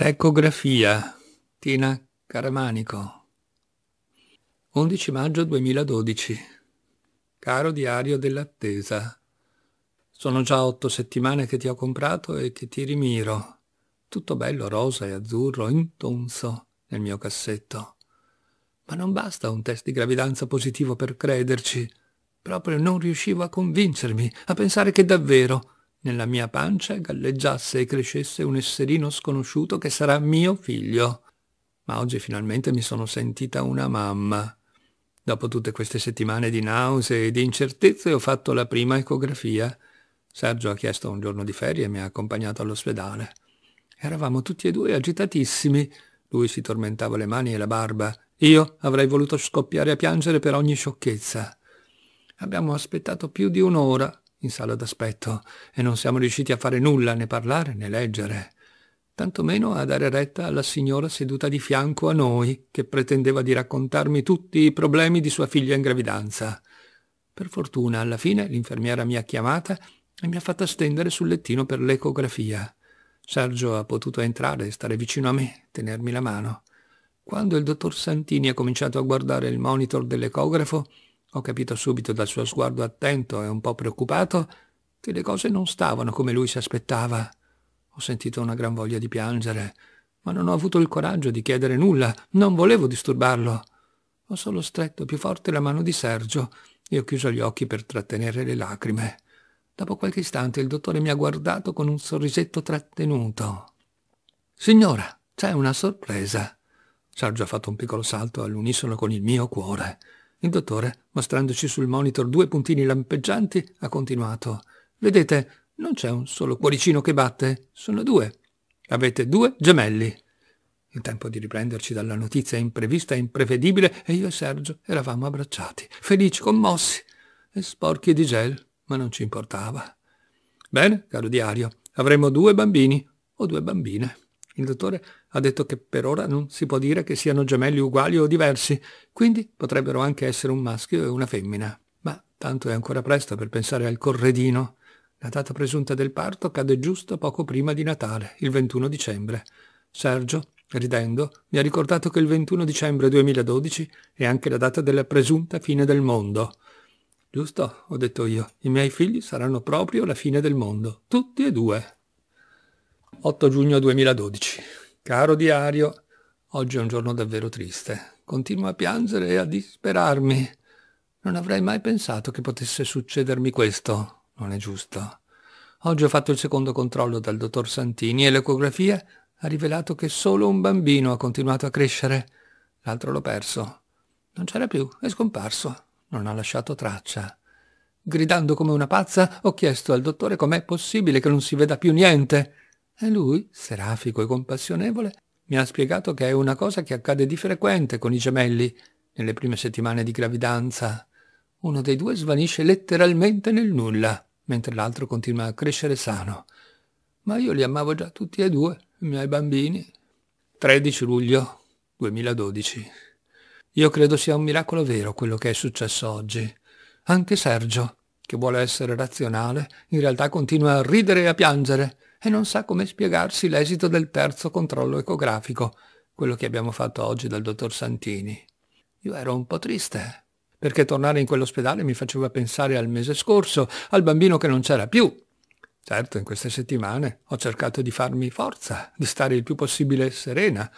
L'ecografia, Tina Caramanico. 11 maggio 2012. Caro diario dell'attesa. Sono già otto settimane che ti ho comprato e che ti rimiro. Tutto bello rosa e azzurro, intonso, nel mio cassetto. Ma non basta un test di gravidanza positivo per crederci. Proprio non riuscivo a convincermi, a pensare che davvero nella mia pancia galleggiasse e crescesse un esserino sconosciuto che sarà mio figlio. Ma oggi finalmente mi sono sentita una mamma. Dopo tutte queste settimane di nausee e di incertezze ho fatto la prima ecografia. Sergio ha chiesto un giorno di ferie e mi ha accompagnato all'ospedale. Eravamo tutti e due agitatissimi. Lui si tormentava le mani e la barba. Io avrei voluto scoppiare a piangere per ogni sciocchezza. Abbiamo aspettato più di un'ora in sala d'aspetto e non siamo riusciti a fare nulla, né parlare né leggere, tantomeno a dare retta alla signora seduta di fianco a noi, che pretendeva di raccontarmi tutti i problemi di sua figlia in gravidanza. Per fortuna, alla fine, l'infermiera mi ha chiamata e mi ha fatta stendere sul lettino per l'ecografia. Sergio ha potuto entrare e stare vicino a me, tenermi la mano. Quando il dottor Santini ha cominciato a guardare il monitor dell'ecografo, ho capito subito dal suo sguardo attento e un po' preoccupato che le cose non stavano come lui si aspettava. Ho sentito una gran voglia di piangere, ma non ho avuto il coraggio di chiedere nulla, non volevo disturbarlo. Ho solo stretto più forte la mano di Sergio e ho chiuso gli occhi per trattenere le lacrime. Dopo qualche istante il dottore mi ha guardato con un sorrisetto trattenuto. Signora, c'è una sorpresa. Sergio ha fatto un piccolo salto all'unisono con il mio cuore. Il dottore, mostrandoci sul monitor due puntini lampeggianti, ha continuato. Vedete, non c'è un solo cuoricino che batte, sono due. Avete due gemelli. Il tempo di riprenderci dalla notizia imprevista e imprevedibile e io e Sergio eravamo abbracciati, felici, commossi e sporchi di gel, ma non ci importava. Bene, caro diario, avremo due bambini o due bambine. Il dottore ha detto che per ora non si può dire che siano gemelli uguali o diversi, quindi potrebbero anche essere un maschio e una femmina. Ma tanto è ancora presto per pensare al corredino. La data presunta del parto cade giusto poco prima di Natale, il 21 dicembre. Sergio, ridendo, mi ha ricordato che il 21 dicembre 2012 è anche la data della presunta fine del mondo. Giusto, ho detto io, i miei figli saranno proprio la fine del mondo, tutti e due. 8 giugno 2012. Caro diario, oggi è un giorno davvero triste. Continuo a piangere e a disperarmi. Non avrei mai pensato che potesse succedermi questo. Non è giusto. Oggi ho fatto il secondo controllo dal dottor Santini e l'ecografia ha rivelato che solo un bambino ha continuato a crescere. L'altro l'ho perso. Non c'era più, è scomparso. Non ha lasciato traccia. Gridando come una pazza, ho chiesto al dottore com'è possibile che non si veda più niente. E lui, serafico e compassionevole, mi ha spiegato che è una cosa che accade di frequente con i gemelli nelle prime settimane di gravidanza. Uno dei due svanisce letteralmente nel nulla, mentre l'altro continua a crescere sano. Ma io li amavo già tutti e due, i miei bambini. 13 luglio 2012. Io credo sia un miracolo vero quello che è successo oggi. Anche Sergio, che vuole essere razionale, in realtà continua a ridere e a piangere e non sa come spiegarsi l'esito del terzo controllo ecografico, quello che abbiamo fatto oggi dal dottor Santini. Io ero un po' triste, perché tornare in quell'ospedale mi faceva pensare al mese scorso, al bambino che non c'era più. Certo, in queste settimane ho cercato di farmi forza, di stare il più possibile serena,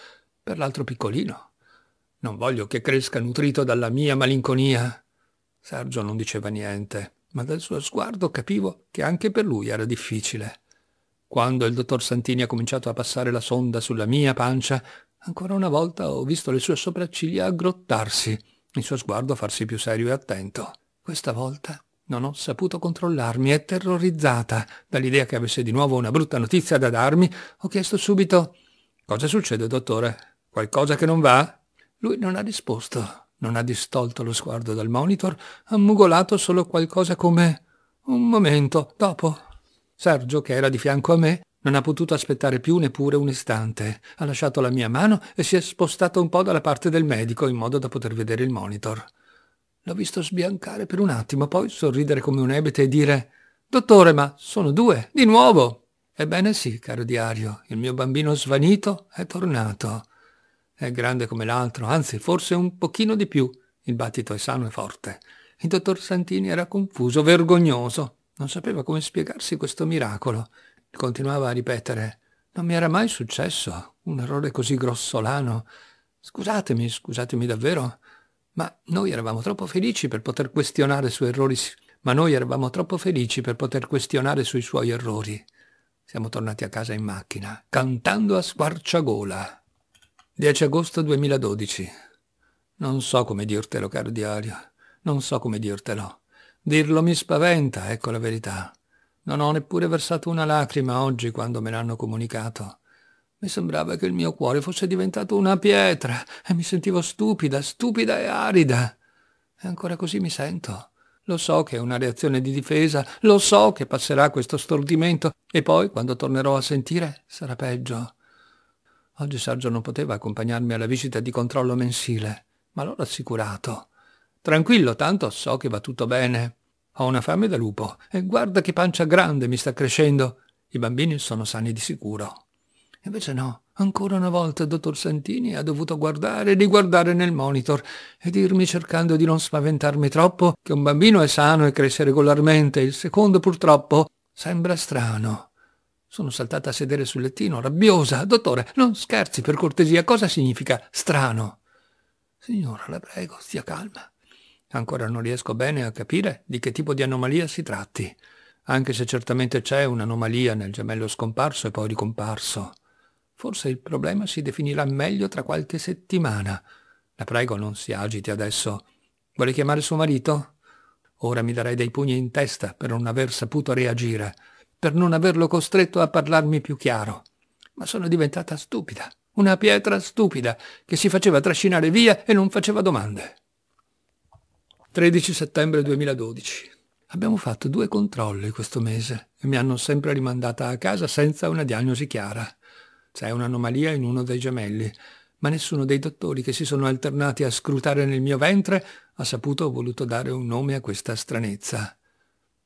per l'altro piccolino. Non voglio che cresca nutrito dalla mia malinconia. Sergio non diceva niente, ma dal suo sguardo capivo che anche per lui era difficile. Quando il dottor Santini ha cominciato a passare la sonda sulla mia pancia, ancora una volta ho visto le sue sopracciglia aggrottarsi, il suo sguardo farsi più serio e attento. Questa volta non ho saputo controllarmi e terrorizzata dall'idea che avesse di nuovo una brutta notizia da darmi, ho chiesto subito «Cosa succede, dottore? Qualcosa che non va?» Lui non ha risposto, non ha distolto lo sguardo dal monitor, ha mugolato solo qualcosa come «Un momento, dopo, Sergio, che era di fianco a me, non ha potuto aspettare più neppure un istante. Ha lasciato la mia mano e si è spostato un po' dalla parte del medico in modo da poter vedere il monitor. L'ho visto sbiancare per un attimo, poi sorridere come un ebete e dire Dottore, ma sono due, di nuovo. Ebbene sì, caro diario, il mio bambino svanito è tornato. È grande come l'altro, anzi forse un pochino di più. Il battito è sano e forte. Il dottor Santini era confuso, vergognoso, non sapeva come spiegarsi questo miracolo. Continuava a ripetere Non mi era mai successo un errore così grossolano. Scusatemi, scusatemi davvero, ma noi eravamo troppo felici per poter questionare sui errori. Ma noi eravamo troppo felici per poter questionare sui suoi errori. Siamo tornati a casa in macchina, cantando a squarciagola. 10 agosto 2012. Non so come dirtelo, caro diario. Non so come dirtelo. Dirlo mi spaventa, ecco la verità. Non ho neppure versato una lacrima oggi quando me l'hanno comunicato. Mi sembrava che il mio cuore fosse diventato una pietra e mi sentivo stupida, stupida e arida. E ancora così mi sento. Lo so che è una reazione di difesa, lo so che passerà questo stordimento e poi, quando tornerò a sentire, sarà peggio. Oggi Sergio non poteva accompagnarmi alla visita di controllo mensile, ma l'ho rassicurato. Tranquillo, tanto so che va tutto bene. Ho una fame da lupo e guarda che pancia grande mi sta crescendo. I bambini sono sani di sicuro. Invece no, ancora una volta il dottor Santini ha dovuto guardare e riguardare nel monitor e dirmi cercando di non spaventarmi troppo che un bambino è sano e cresce regolarmente, il secondo purtroppo sembra strano. Sono saltata a sedere sul lettino, rabbiosa. Dottore, non scherzi per cortesia, cosa significa strano? Signora, la prego, stia calma. Ancora non riesco bene a capire di che tipo di anomalia si tratti, anche se certamente c'è un'anomalia nel gemello scomparso e poi ricomparso. Forse il problema si definirà meglio tra qualche settimana. La prego non si agiti adesso. Vuole chiamare suo marito? Ora mi darei dei pugni in testa per non aver saputo reagire, per non averlo costretto a parlarmi più chiaro. Ma sono diventata stupida, una pietra stupida, che si faceva trascinare via e non faceva domande. 13 settembre 2012. Abbiamo fatto due controlli questo mese e mi hanno sempre rimandata a casa senza una diagnosi chiara. C'è un'anomalia in uno dei gemelli, ma nessuno dei dottori che si sono alternati a scrutare nel mio ventre ha saputo o voluto dare un nome a questa stranezza.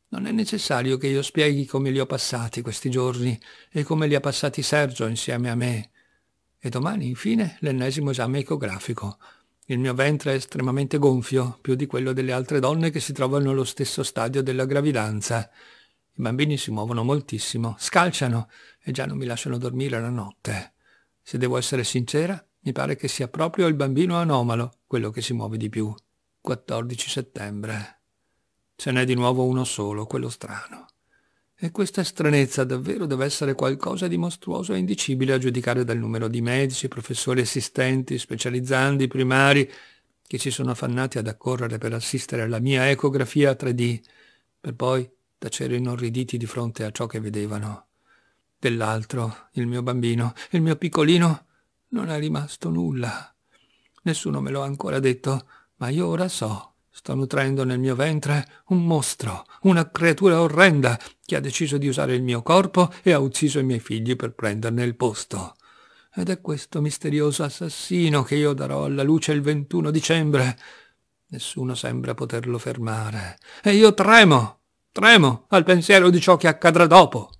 Non è necessario che io spieghi come li ho passati questi giorni e come li ha passati Sergio insieme a me. E domani, infine, l'ennesimo esame ecografico. Il mio ventre è estremamente gonfio, più di quello delle altre donne che si trovano allo stesso stadio della gravidanza. I bambini si muovono moltissimo, scalciano e già non mi lasciano dormire la notte. Se devo essere sincera, mi pare che sia proprio il bambino anomalo quello che si muove di più. 14 settembre. Ce n'è di nuovo uno solo, quello strano. E questa stranezza davvero deve essere qualcosa di mostruoso e indicibile a giudicare dal numero di medici, professori assistenti, specializzandi, primari, che si sono affannati ad accorrere per assistere alla mia ecografia 3D, per poi tacere inorriditi di fronte a ciò che vedevano. Dell'altro, il mio bambino, il mio piccolino, non è rimasto nulla. Nessuno me lo ha ancora detto, ma io ora so. Sto nutrendo nel mio ventre un mostro, una creatura orrenda che ha deciso di usare il mio corpo e ha ucciso i miei figli per prenderne il posto. Ed è questo misterioso assassino che io darò alla luce il 21 dicembre. Nessuno sembra poterlo fermare. E io tremo, tremo al pensiero di ciò che accadrà dopo.